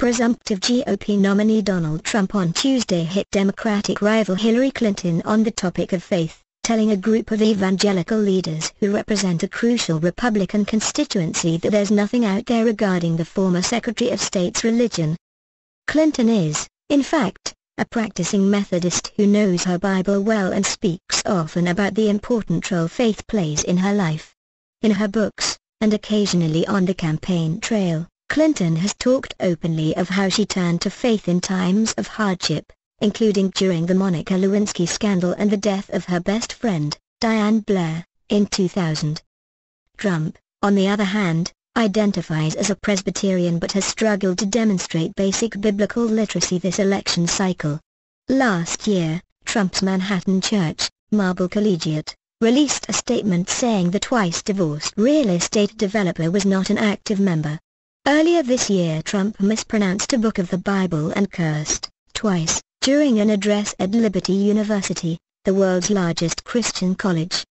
Presumptive GOP nominee Donald Trump on Tuesday hit Democratic rival Hillary Clinton on the topic of faith, telling a group of evangelical leaders who represent a crucial Republican constituency that there's nothing out there regarding the former Secretary of State's religion. Clinton is, in fact, a practicing Methodist who knows her Bible well and speaks often about the important role faith plays in her life, in her books, and occasionally on the campaign trail. Clinton has talked openly of how she turned to faith in times of hardship, including during the Monica Lewinsky scandal and the death of her best friend, Diane Blair, in 2000. Trump, on the other hand, identifies as a Presbyterian but has struggled to demonstrate basic biblical literacy this election cycle. Last year, Trump's Manhattan church, Marble Collegiate, released a statement saying the twice-divorced real estate developer was not an active member Earlier this year Trump mispronounced a book of the Bible and cursed, twice, during an address at Liberty University, the world's largest Christian college,